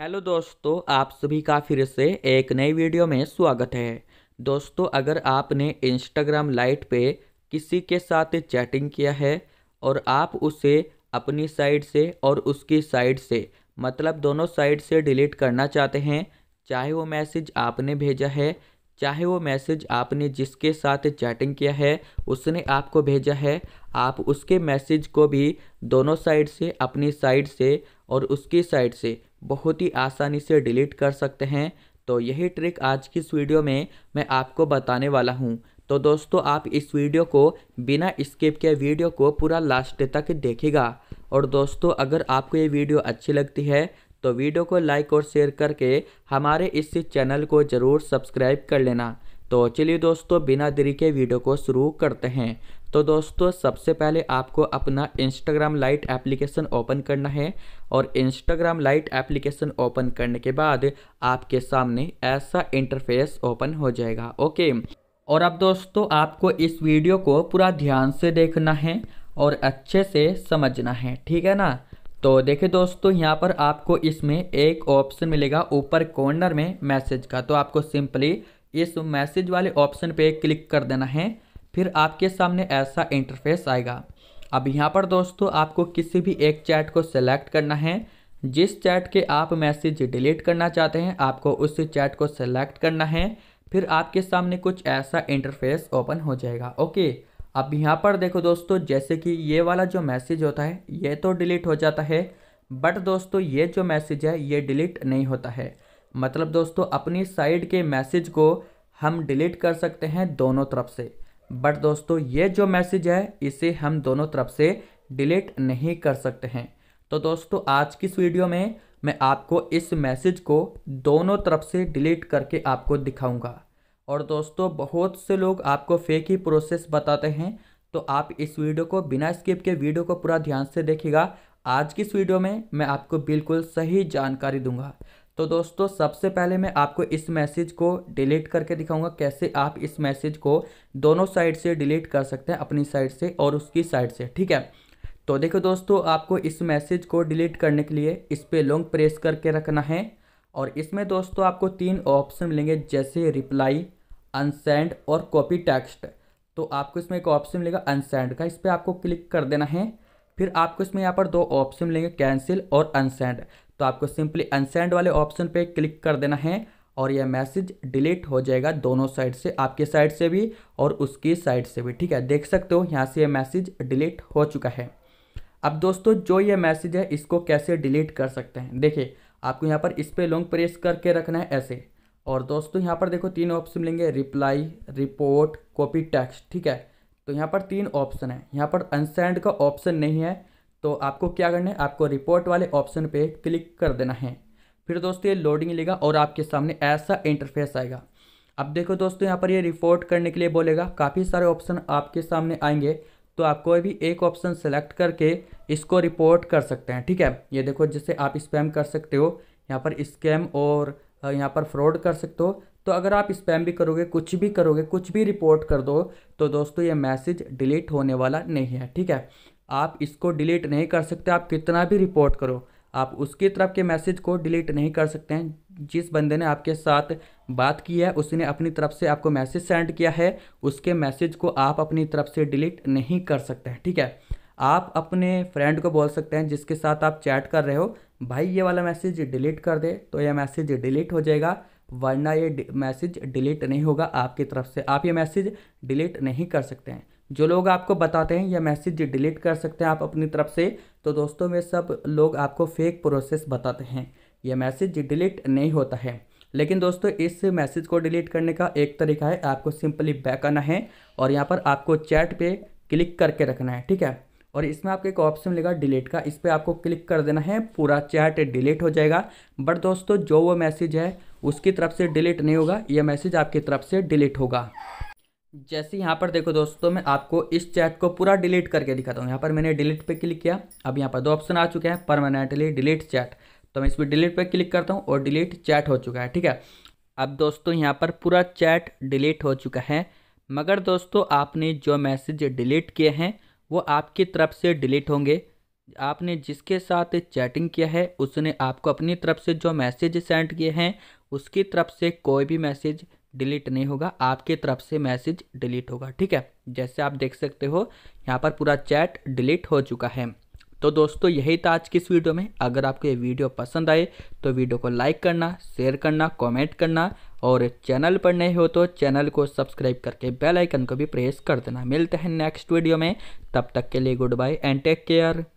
hello दोस्तों आप सभी का फिर से एक नई वीडियो में स्वागत है दोस्तों अगर आपने इंस्टाग्राम लाइट पे किसी के साथ चैटिंग किया है और आप उसे अपनी साइड से और उसकी साइड से मतलब दोनों साइड से डिलीट करना चाहते हैं चाहे वो मैसेज आपने भेजा है चाहे वो मैसेज आपने जिसके साथ चैटिंग किया है उसने आपको भेजा है आप उसके मैसेज को भी दोनों साइड से अपनी साइड से और उसकी साइड से बहुत ही आसानी से डिलीट कर सकते हैं तो यही ट्रिक आज की इस वीडियो में मैं आपको बताने वाला हूँ तो दोस्तों आप इस वीडियो को बिना स्किप के वीडियो को पूरा लास्ट तक देखेगा और दोस्तों अगर आपको ये वीडियो अच्छी लगती है तो वीडियो को लाइक और शेयर करके हमारे इस चैनल को ज़रूर सब्सक्राइब कर लेना तो चलिए दोस्तों बिना देरी के वीडियो को शुरू करते हैं तो दोस्तों सबसे पहले आपको अपना इंस्टाग्राम लाइट एप्लीकेशन ओपन करना है और इंस्टाग्राम लाइट एप्लीकेशन ओपन करने के बाद आपके सामने ऐसा इंटरफेस ओपन हो जाएगा ओके और अब दोस्तों आपको इस वीडियो को पूरा ध्यान से देखना है और अच्छे से समझना है ठीक है ना तो देखिए दोस्तों यहाँ पर आपको इसमें एक ऑप्शन मिलेगा ऊपर कॉर्नर में मैसेज का तो आपको सिंपली इस मैसेज वाले ऑप्शन पे क्लिक कर देना है फिर आपके सामने ऐसा इंटरफेस आएगा अब यहाँ पर दोस्तों आपको किसी भी एक चैट को सेलेक्ट करना है जिस चैट के आप मैसेज डिलीट करना चाहते हैं आपको उस चैट को सेलेक्ट करना है फिर आपके सामने कुछ ऐसा इंटरफेस ओपन हो जाएगा ओके अब यहाँ पर देखो दोस्तों जैसे कि ये वाला जो मैसेज होता है ये तो डिलीट हो जाता है बट दोस्तों ये जो मैसेज है ये डिलीट नहीं होता है मतलब दोस्तों अपनी साइड के मैसेज को हम डिलीट कर सकते हैं दोनों तरफ से बट दोस्तों ये जो मैसेज है इसे हम दोनों तरफ से डिलीट नहीं कर सकते हैं तो दोस्तों आज की इस वीडियो में मैं आपको इस मैसेज को दोनों तरफ से डिलीट करके आपको दिखाऊंगा और दोस्तों बहुत से लोग आपको फेक ही प्रोसेस बताते हैं तो आप इस वीडियो को बिना स्किप के वीडियो को पूरा ध्यान से देखिएगा आज की इस वीडियो में मैं आपको बिल्कुल सही जानकारी दूंगा तो दोस्तों सबसे पहले मैं आपको इस मैसेज को डिलीट करके दिखाऊंगा कैसे आप इस मैसेज को दोनों साइड से डिलीट कर सकते हैं अपनी साइड से और उसकी साइड से ठीक है तो देखो दोस्तों आपको इस मैसेज को डिलीट करने के लिए इस पर लॉन्ग प्रेस करके रखना है और इसमें दोस्तों आपको तीन ऑप्शन मिलेंगे जैसे रिप्लाई अनसेंड और कॉपी टेक्स्ट तो आपको इसमें एक ऑप्शन मिलेगा अनसेंड का इस पर आपको क्लिक कर देना है फिर आपको इसमें यहाँ पर दो ऑप्शन मिलेंगे कैंसिल और अनसेंड तो आपको सिंपली अनसेंड वाले ऑप्शन पे क्लिक कर देना है और यह मैसेज डिलीट हो जाएगा दोनों साइड से आपके साइड से भी और उसकी साइड से भी ठीक है देख सकते हो यहाँ से यह मैसेज डिलीट हो चुका है अब दोस्तों जो ये मैसेज है इसको कैसे डिलीट कर सकते हैं देखिए आपको यहाँ पर इस पर लॉन्ग प्रेस करके रखना है ऐसे और दोस्तों यहाँ पर देखो तीन ऑप्शन मिलेंगे रिप्लाई रिपोर्ट कॉपी टेक्स्ट ठीक है तो यहाँ पर तीन ऑप्शन है यहाँ पर अनसेंड का ऑप्शन नहीं है तो आपको क्या करना है आपको रिपोर्ट वाले ऑप्शन पे क्लिक कर देना है फिर दोस्तों ये लोडिंग लेगा और आपके सामने ऐसा इंटरफेस आएगा अब देखो दोस्तों यहाँ पर ये रिपोर्ट करने के लिए बोलेगा काफ़ी सारे ऑप्शन आपके सामने आएंगे तो आप कोई भी एक ऑप्शन सेलेक्ट करके इसको रिपोर्ट कर सकते हैं ठीक है ये देखो जिससे आप स्पैम कर सकते हो यहाँ पर स्कैम और यहाँ पर फ्रॉड कर सकते हो तो अगर आप स्पैम भी करोगे कुछ भी करोगे कुछ भी रिपोर्ट कर दो तो दोस्तों ये मैसेज डिलीट होने वाला नहीं है ठीक है आप इसको डिलीट नहीं कर सकते आप कितना भी रिपोर्ट करो आप उसकी तरफ के मैसेज को डिलीट नहीं कर सकते हैं जिस बंदे ने आपके साथ बात की है उसने अपनी तरफ से आपको मैसेज सेंड किया है उसके मैसेज को आप अपनी तरफ से डिलीट नहीं कर सकते हैं ठीक है आप अपने फ्रेंड को बोल सकते हैं जिसके साथ आप चैट कर रहे हो भाई ये वाला मैसेज डिलीट कर दे तो यह मैसेज डिलीट हो जाएगा वरना ये मैसेज डिलीट नहीं होगा आपकी तरफ से आप ये मैसेज डिलीट नहीं कर सकते हैं जो लोग आपको बताते हैं यह मैसेज डिलीट कर सकते हैं आप अपनी तरफ से तो दोस्तों में सब लोग आपको फेक प्रोसेस बताते हैं यह मैसेज डिलीट नहीं होता है लेकिन दोस्तों इस मैसेज को डिलीट करने का एक तरीका है आपको सिंपली बैक आना है और यहाँ पर आपको चैट पे क्लिक करके रखना है ठीक है और इसमें आपको एक ऑप्शन मिलेगा डिलीट का इस पर आपको क्लिक कर देना है पूरा चैट डिलीट हो जाएगा बट दोस्तों जो वो मैसेज है उसकी तरफ से डिलीट नहीं होगा यह मैसेज आपकी तरफ से डिलीट होगा जैसे यहाँ पर देखो दोस्तों तो मैं आपको इस चैट को पूरा डिलीट करके दिखाता हूँ यहाँ पर मैंने डिलीट पे क्लिक किया अब यहाँ पर दो ऑप्शन आ चुके हैं परमानेंटली डिलीट चैट तो मैं इस पर डिलीट पे क्लिक करता हूँ और डिलीट चैट हो चुका है ठीक है अब दोस्तों यहाँ पर पूरा चैट डिलीट हो चुका है मगर दोस्तों आपने जो मैसेज डिलीट किए हैं वो आपकी तरफ से डिलीट होंगे आपने जिसके साथ चैटिंग किया है उसने आपको अपनी तरफ से जो मैसेज सेंड किए हैं उसकी तरफ से कोई भी मैसेज डिलीट नहीं होगा आपके तरफ से मैसेज डिलीट होगा ठीक है जैसे आप देख सकते हो यहाँ पर पूरा चैट डिलीट हो चुका है तो दोस्तों यही था आज की इस वीडियो में अगर आपको ये वीडियो पसंद आए तो वीडियो को लाइक करना शेयर करना कमेंट करना और चैनल पर नए हो तो चैनल को सब्सक्राइब करके बेल आइकन को भी प्रेस कर देना मिलते हैं नेक्स्ट वीडियो में तब तक के लिए good bye and take care